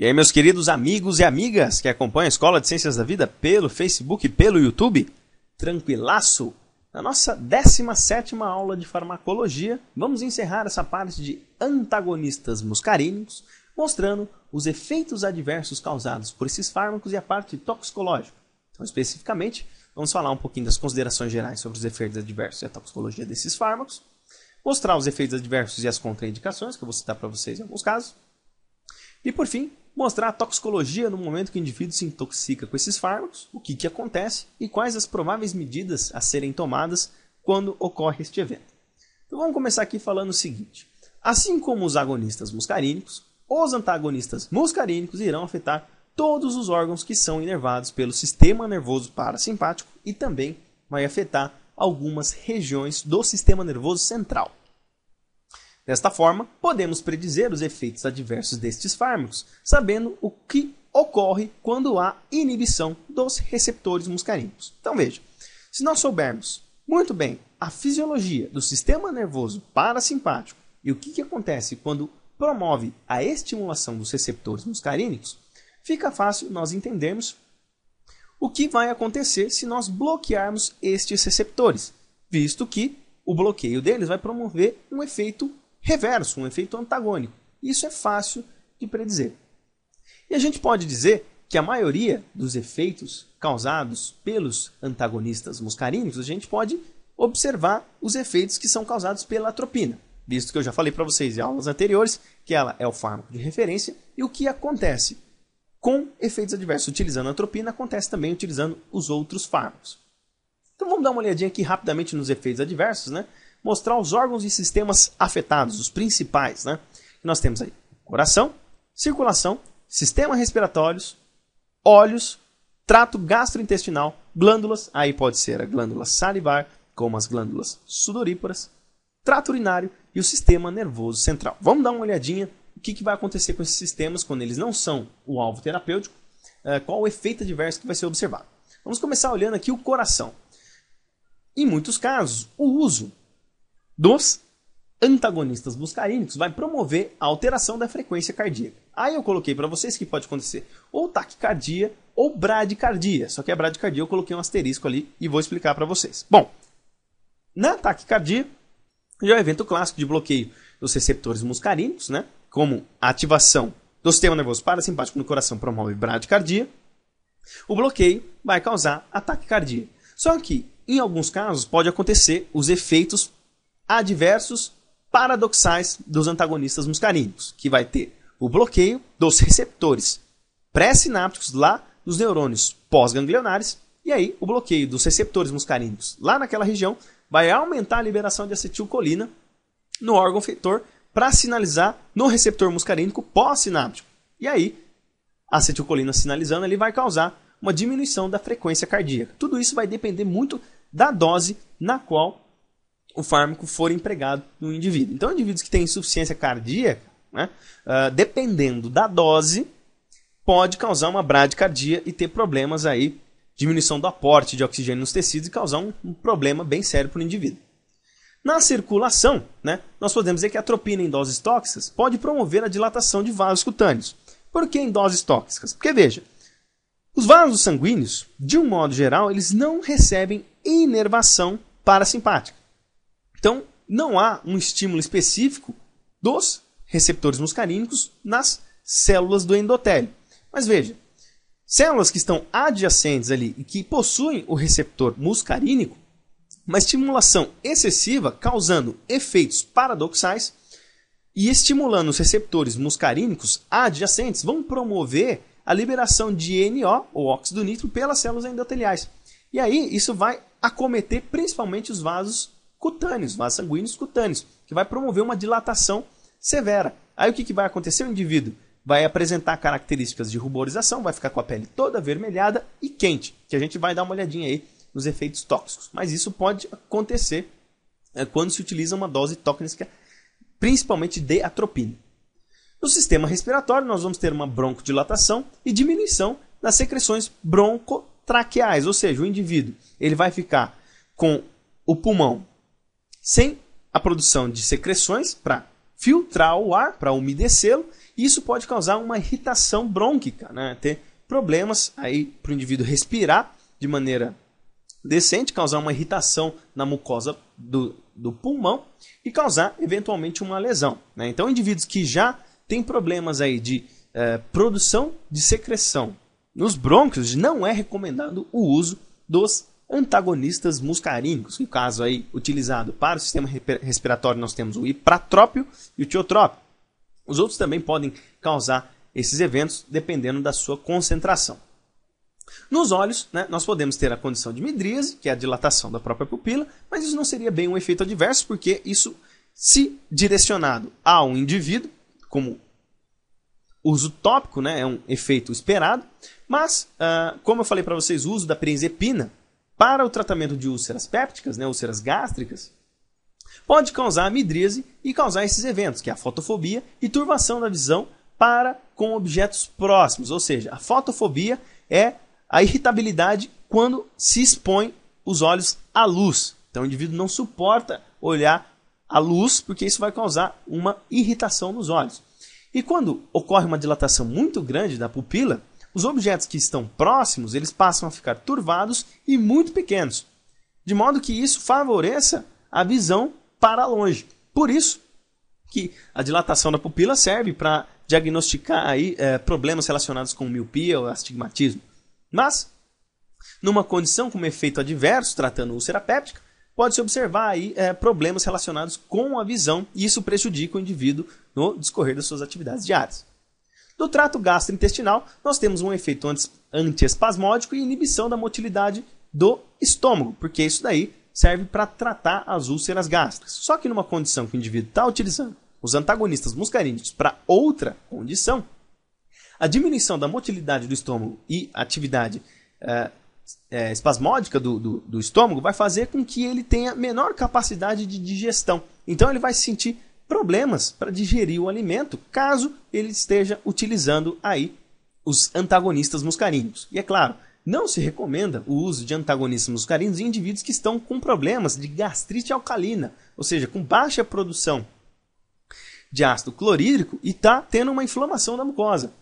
E aí, meus queridos amigos e amigas que acompanham a Escola de Ciências da Vida pelo Facebook e pelo YouTube, tranquilaço? Na nossa 17ª aula de farmacologia, vamos encerrar essa parte de antagonistas muscarínicos, mostrando os efeitos adversos causados por esses fármacos e a parte toxicológica. Então, especificamente, vamos falar um pouquinho das considerações gerais sobre os efeitos adversos e a toxicologia desses fármacos, mostrar os efeitos adversos e as contraindicações, que eu vou citar para vocês em alguns casos, e, por fim, mostrar a toxicologia no momento que o indivíduo se intoxica com esses fármacos, o que, que acontece e quais as prováveis medidas a serem tomadas quando ocorre este evento. Então vamos começar aqui falando o seguinte: assim como os agonistas muscarínicos, os antagonistas muscarínicos irão afetar todos os órgãos que são inervados pelo sistema nervoso parasimpático e também vai afetar algumas regiões do sistema nervoso central. Desta forma, podemos predizer os efeitos adversos destes fármacos, sabendo o que ocorre quando há inibição dos receptores muscarínicos. Então veja, se nós soubermos muito bem a fisiologia do sistema nervoso parasimpático e o que, que acontece quando promove a estimulação dos receptores muscarínicos, fica fácil nós entendermos o que vai acontecer se nós bloquearmos estes receptores, visto que o bloqueio deles vai promover um efeito reverso, um efeito antagônico. Isso é fácil de predizer. E a gente pode dizer que a maioria dos efeitos causados pelos antagonistas muscarínicos, a gente pode observar os efeitos que são causados pela atropina, visto que eu já falei para vocês em aulas anteriores que ela é o fármaco de referência e o que acontece com efeitos adversos utilizando a atropina acontece também utilizando os outros fármacos. Então vamos dar uma olhadinha aqui rapidamente nos efeitos adversos, né? mostrar os órgãos e sistemas afetados, os principais, né? Que nós temos aí coração, circulação, sistema respiratórios, olhos, trato gastrointestinal, glândulas, aí pode ser a glândula salivar, como as glândulas sudoríparas, trato urinário e o sistema nervoso central. Vamos dar uma olhadinha o que, que vai acontecer com esses sistemas quando eles não são o alvo terapêutico, eh, qual o efeito adverso que vai ser observado. Vamos começar olhando aqui o coração. Em muitos casos, o uso dos antagonistas muscarínicos vai promover a alteração da frequência cardíaca. Aí eu coloquei para vocês que pode acontecer ou taquicardia ou bradicardia. Só que a é bradicardia eu coloquei um asterisco ali e vou explicar para vocês. Bom, na taquicardia já é um evento clássico de bloqueio dos receptores muscarínicos, né? Como a ativação do sistema nervoso parasimpático no coração promove bradicardia. O bloqueio vai causar ataque cardíaco. Só que, em alguns casos, pode acontecer os efeitos adversos paradoxais dos antagonistas muscarínicos, que vai ter o bloqueio dos receptores pré-sinápticos lá nos neurônios pós-ganglionares, e aí o bloqueio dos receptores muscarínicos lá naquela região vai aumentar a liberação de acetilcolina no órgão feitor para sinalizar no receptor muscarínico pós-sináptico. E aí, a acetilcolina sinalizando, ele vai causar uma diminuição da frequência cardíaca. Tudo isso vai depender muito da dose na qual o fármaco for empregado no indivíduo. Então, indivíduos que têm insuficiência cardíaca, né, uh, dependendo da dose, pode causar uma bradicardia e ter problemas aí, diminuição do aporte de oxigênio nos tecidos e causar um, um problema bem sério para o indivíduo. Na circulação, né, nós podemos dizer que a atropina em doses tóxicas pode promover a dilatação de vasos cutâneos. Por que em doses tóxicas? Porque veja, os vasos sanguíneos, de um modo geral, eles não recebem inervação parasimpática. Então, não há um estímulo específico dos receptores muscarínicos nas células do endotélio. Mas veja, células que estão adjacentes ali e que possuem o receptor muscarínico, uma estimulação excessiva causando efeitos paradoxais e estimulando os receptores muscarínicos adjacentes vão promover a liberação de NO, ou óxido nítrico, pelas células endoteliais. E aí isso vai acometer principalmente os vasos cutâneos, vasos sanguíneos cutâneos, que vai promover uma dilatação severa. Aí o que, que vai acontecer? O indivíduo vai apresentar características de ruborização, vai ficar com a pele toda avermelhada e quente, que a gente vai dar uma olhadinha aí nos efeitos tóxicos. Mas isso pode acontecer é, quando se utiliza uma dose tóxica, principalmente de atropina. No sistema respiratório, nós vamos ter uma broncodilatação e diminuição das secreções broncotraqueais, ou seja, o indivíduo ele vai ficar com o pulmão sem a produção de secreções para filtrar o ar, para umedecê-lo. Isso pode causar uma irritação brônquica, né? ter problemas aí para o indivíduo respirar de maneira decente, causar uma irritação na mucosa do, do pulmão e causar eventualmente uma lesão. Né? Então, indivíduos que já têm problemas aí de eh, produção de secreção nos brônquios, não é recomendado o uso dos antagonistas muscarínicos, no caso aí utilizado para o sistema respiratório nós temos o ipratrópio e o tiotrópio. Os outros também podem causar esses eventos dependendo da sua concentração. Nos olhos, né, nós podemos ter a condição de midríase, que é a dilatação da própria pupila, mas isso não seria bem um efeito adverso, porque isso, se direcionado a um indivíduo, como uso tópico, né, é um efeito esperado, mas, ah, como eu falei para vocês, o uso da prenzepina, para o tratamento de úlceras pépticas, né, úlceras gástricas, pode causar amidríase e causar esses eventos, que é a fotofobia e turvação da visão para com objetos próximos. Ou seja, a fotofobia é a irritabilidade quando se expõe os olhos à luz. Então o indivíduo não suporta olhar à luz porque isso vai causar uma irritação nos olhos. E quando ocorre uma dilatação muito grande da pupila, os objetos que estão próximos, eles passam a ficar turvados e muito pequenos, de modo que isso favoreça a visão para longe. Por isso que a dilatação da pupila serve para diagnosticar aí, é, problemas relacionados com miopia ou astigmatismo. Mas, numa condição com efeito adverso, tratando úlcera péptica, pode-se observar aí, é, problemas relacionados com a visão e isso prejudica o indivíduo no decorrer das suas atividades diárias. Do trato gastrointestinal, nós temos um efeito antiespasmódico e inibição da motilidade do estômago, porque isso daí serve para tratar as úlceras gástricas. Só que numa condição que o indivíduo está utilizando os antagonistas muscarínicos para outra condição, a diminuição da motilidade do estômago e atividade é, é, espasmódica do, do, do estômago vai fazer com que ele tenha menor capacidade de digestão. Então ele vai se sentir problemas para digerir o alimento, caso ele esteja utilizando aí os antagonistas muscarínicos. E é claro, não se recomenda o uso de antagonistas muscarínicos em indivíduos que estão com problemas de gastrite alcalina, ou seja, com baixa produção de ácido clorídrico e está tendo uma inflamação da mucosa.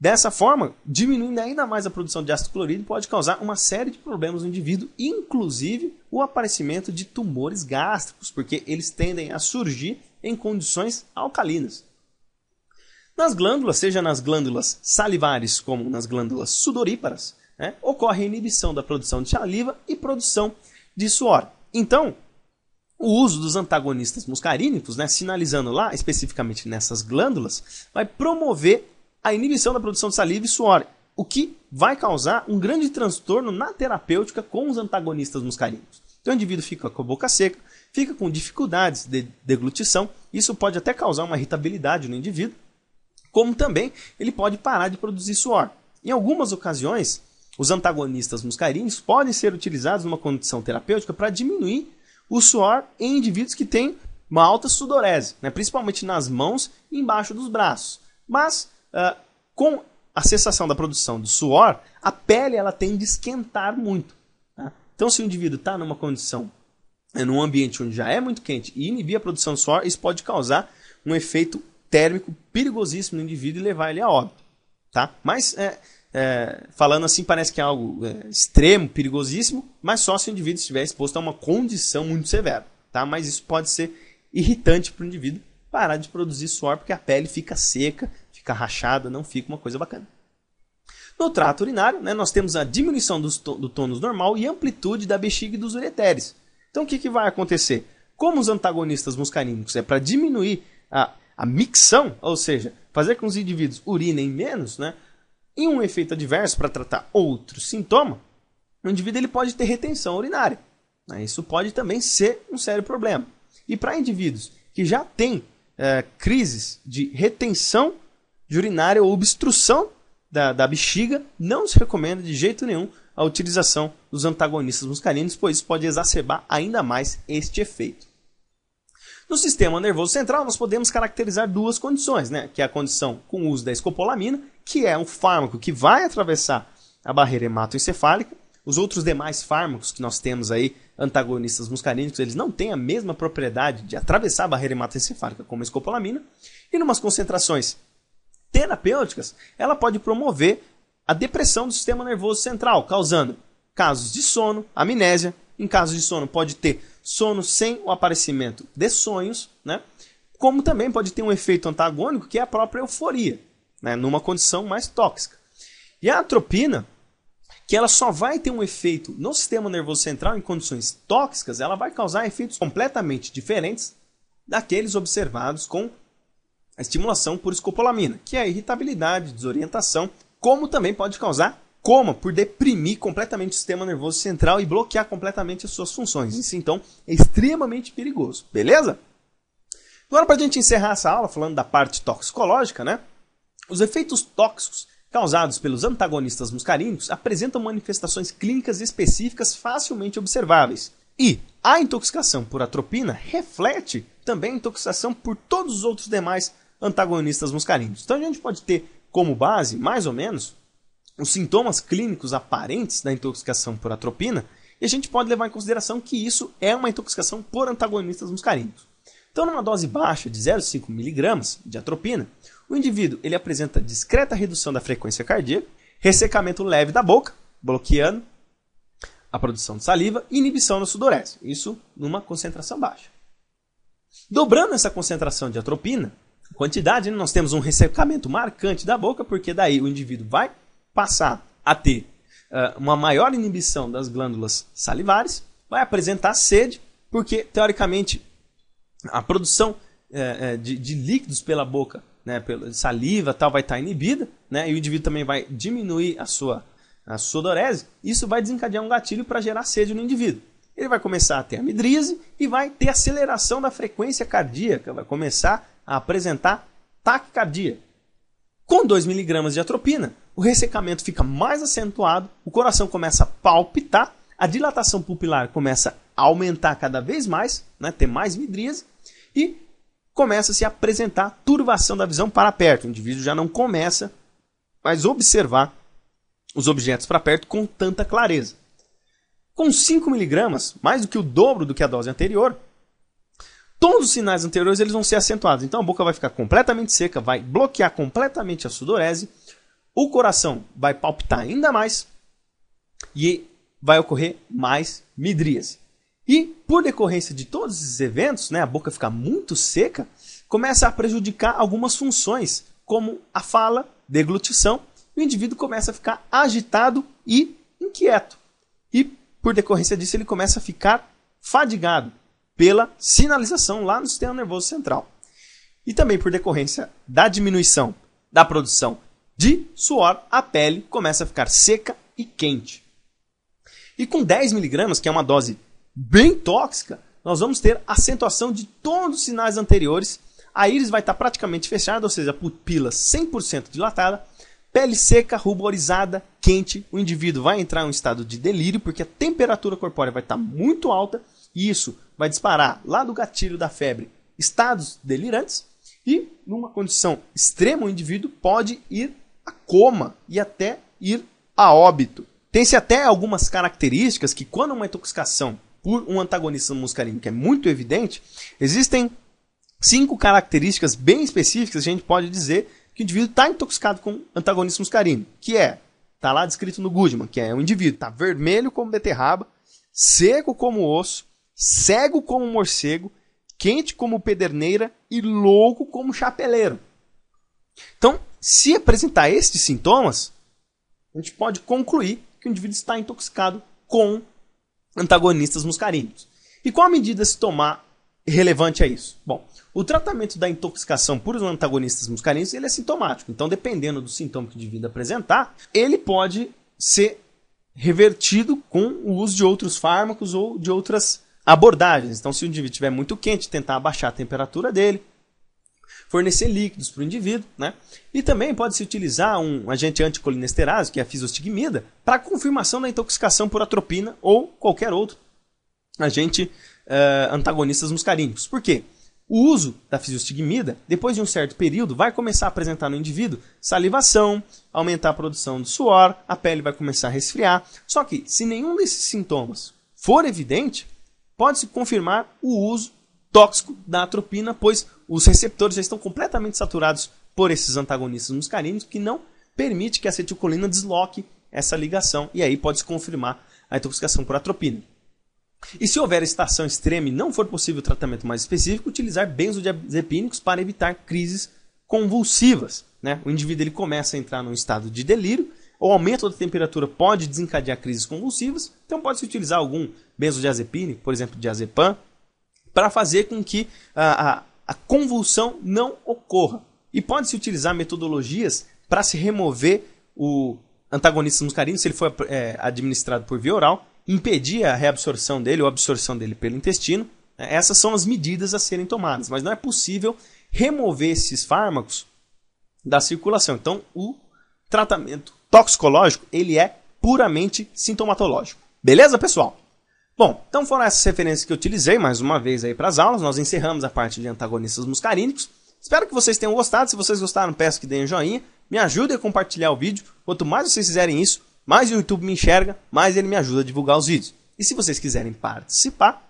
Dessa forma, diminuindo ainda mais a produção de ácido clorídrico pode causar uma série de problemas no indivíduo, inclusive o aparecimento de tumores gástricos, porque eles tendem a surgir em condições alcalinas. Nas glândulas, seja nas glândulas salivares como nas glândulas sudoríparas, né, ocorre a inibição da produção de saliva e produção de suor. Então, o uso dos antagonistas muscarínicos, né, sinalizando lá especificamente nessas glândulas, vai promover a inibição da produção de saliva e suor, o que vai causar um grande transtorno na terapêutica com os antagonistas muscarínicos. Então o indivíduo fica com a boca seca, fica com dificuldades de deglutição. Isso pode até causar uma irritabilidade no indivíduo, como também ele pode parar de produzir suor. Em algumas ocasiões, os antagonistas muscarínicos podem ser utilizados numa condição terapêutica para diminuir o suor em indivíduos que têm uma alta sudorese, né? principalmente nas mãos e embaixo dos braços. Mas uh, com a cessação da produção do suor, a pele ela tende a esquentar muito. Tá? Então, se o indivíduo está numa condição é num ambiente onde já é muito quente e inibir a produção de suor, isso pode causar um efeito térmico perigosíssimo no indivíduo e levar ele a óbito. Tá? Mas, é, é, falando assim, parece que é algo é, extremo, perigosíssimo, mas só se o indivíduo estiver exposto a uma condição muito severa. Tá? Mas isso pode ser irritante para o indivíduo parar de produzir suor, porque a pele fica seca, fica rachada, não fica uma coisa bacana. No trato urinário, né, nós temos a diminuição do, do tônus normal e amplitude da bexiga e dos ureteres. Então o que, que vai acontecer? Como os antagonistas muscarínicos é para diminuir a, a micção, ou seja, fazer com que os indivíduos urinem menos, né? E um efeito adverso para tratar outro sintoma, o indivíduo ele pode ter retenção urinária. Né? Isso pode também ser um sério problema. E para indivíduos que já têm é, crises de retenção de urinária ou obstrução da, da bexiga, não se recomenda de jeito nenhum a utilização dos antagonistas muscarínicos, pois isso pode exacerbar ainda mais este efeito. No sistema nervoso central, nós podemos caracterizar duas condições, né? que é a condição com o uso da escopolamina, que é um fármaco que vai atravessar a barreira hematoencefálica. Os outros demais fármacos que nós temos aí, antagonistas muscarínicos, eles não têm a mesma propriedade de atravessar a barreira hematoencefálica como a escopolamina. E em umas concentrações terapêuticas, ela pode promover a depressão do sistema nervoso central, causando casos de sono, amnésia. Em casos de sono, pode ter sono sem o aparecimento de sonhos, né? Como também pode ter um efeito antagônico, que é a própria euforia, né? numa condição mais tóxica. E a atropina, que ela só vai ter um efeito no sistema nervoso central em condições tóxicas, ela vai causar efeitos completamente diferentes daqueles observados com a estimulação por escopolamina, que é a irritabilidade, desorientação como também pode causar coma por deprimir completamente o sistema nervoso central e bloquear completamente as suas funções. Isso então é extremamente perigoso, beleza? Agora para a gente encerrar essa aula falando da parte toxicológica, né? Os efeitos tóxicos causados pelos antagonistas muscarínicos apresentam manifestações clínicas específicas facilmente observáveis. E a intoxicação por atropina reflete também a intoxicação por todos os outros demais antagonistas muscarínicos. Então a gente pode ter como base, mais ou menos, os sintomas clínicos aparentes da intoxicação por atropina, e a gente pode levar em consideração que isso é uma intoxicação por antagonistas muscarínicos. Então, numa dose baixa de 0,5 mg de atropina, o indivíduo ele apresenta discreta redução da frequência cardíaca, ressecamento leve da boca, bloqueando a produção de saliva e inibição da sudorese. Isso numa concentração baixa. Dobrando essa concentração de atropina, quantidade, né? nós temos um ressecamento marcante da boca, porque daí o indivíduo vai passar a ter uh, uma maior inibição das glândulas salivares, vai apresentar sede, porque teoricamente a produção uh, de, de, líquidos pela boca, né, pela saliva, tal, vai estar tá inibida, né, e o indivíduo também vai diminuir a sua a sudorese. Isso vai desencadear um gatilho para gerar sede no indivíduo ele vai começar a ter amidrise e vai ter aceleração da frequência cardíaca, vai começar a apresentar taquicardia. Com 2 miligramas de atropina, o ressecamento fica mais acentuado, o coração começa a palpitar, a dilatação pupilar começa a aumentar cada vez mais, né, ter mais midrise e começa-se a apresentar turvação da visão para perto. O indivíduo já não começa mais observar os objetos para perto com tanta clareza. Com 5 miligramas, mais do que o dobro do que a dose anterior, todos os sinais anteriores eles vão ser acentuados. Então a boca vai ficar completamente seca, vai bloquear completamente a sudorese, o coração vai palpitar ainda mais e vai ocorrer mais midríase. E por decorrência de todos esses eventos, né, a boca ficar muito seca, começa a prejudicar algumas funções, como a fala, deglutição, e o indivíduo começa a ficar agitado e inquieto. E por decorrência disso, ele começa a ficar fadigado pela sinalização lá no sistema nervoso central. E também por decorrência da diminuição da produção de suor, a pele começa a ficar seca e quente. E com 10 miligramas, que é uma dose bem tóxica, nós vamos ter acentuação de todos os sinais anteriores. A íris vai estar praticamente fechada, ou seja, a pupila 100% dilatada, Pele seca, ruborizada, quente, o indivíduo vai entrar em um estado de delírio porque a temperatura corpórea vai estar muito alta e isso vai disparar lá do gatilho da febre estados delirantes e, numa condição extrema, o indivíduo pode ir a coma e até ir a óbito. Tem-se até algumas características que, quando uma intoxicação por um antagonista muscarínico é muito evidente, existem cinco características bem específicas, a gente pode dizer, que o indivíduo está intoxicado com antagonismos carínico, que é, tá lá descrito no Goodman, que é um indivíduo, está vermelho como beterraba, seco como osso, cego como morcego, quente como pederneira e louco como chapeleiro. Então, se apresentar estes sintomas, a gente pode concluir que o indivíduo está intoxicado com antagonistas muscarínicos. E qual a medida se tomar relevante a isso? Bom, o tratamento da intoxicação por antagonistas muscarínicos ele é sintomático. Então, dependendo do sintoma que o indivíduo apresentar, ele pode ser revertido com o uso de outros fármacos ou de outras abordagens. Então, se o indivíduo estiver muito quente, tentar abaixar a temperatura dele, fornecer líquidos para o indivíduo, né? E também pode-se utilizar um agente anticolinesterase que é a fisostigmida, para confirmação da intoxicação por atropina ou qualquer outro agente uh, antagonistas muscarínicos. Por quê? O uso da fisiostigmida, depois de um certo período, vai começar a apresentar no indivíduo salivação, aumentar a produção de suor, a pele vai começar a resfriar. Só que, se nenhum desses sintomas for evidente, pode-se confirmar o uso tóxico da atropina, pois os receptores já estão completamente saturados por esses antagonistas muscarínicos que não permite que a acetilcolina desloque essa ligação e aí pode se confirmar a intoxicação por atropina. E se houver estação extrema e não for possível tratamento mais específico, utilizar benzodiazepínicos para evitar crises convulsivas. Né? O indivíduo ele começa a entrar num estado de delírio, o aumento da temperatura pode desencadear crises convulsivas, então pode-se utilizar algum benzodiazepínico, por exemplo, diazepam, para fazer com que a, a, a convulsão não ocorra. E pode-se utilizar metodologias para se remover o antagonista muscarino, se ele for é, administrado por via oral, impedir a reabsorção dele ou absorção dele pelo intestino. Né? Essas são as medidas a serem tomadas, mas não é possível remover esses fármacos da circulação. Então, o tratamento toxicológico, ele é puramente sintomatológico. Beleza, pessoal? Bom, então foram essas referências que eu utilizei mais uma vez aí para as aulas. Nós encerramos a parte de antagonistas muscarínicos. Espero que vocês tenham gostado. Se vocês gostaram, peço que deem um joinha, me ajudem a compartilhar o vídeo. Quanto mais vocês fizerem isso, mais o YouTube me enxerga, mais ele me ajuda a divulgar os vídeos. E se vocês quiserem participar,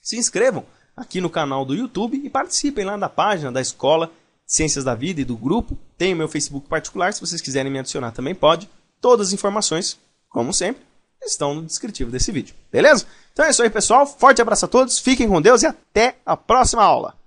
se inscrevam aqui no canal do YouTube e participem lá da página da Escola Ciências da Vida e do grupo. Tem o meu Facebook particular, se vocês quiserem me adicionar também pode. Todas as informações, como sempre, estão no descritivo desse vídeo. Beleza? Então é isso aí, pessoal. Forte abraço a todos, fiquem com Deus e até a próxima aula.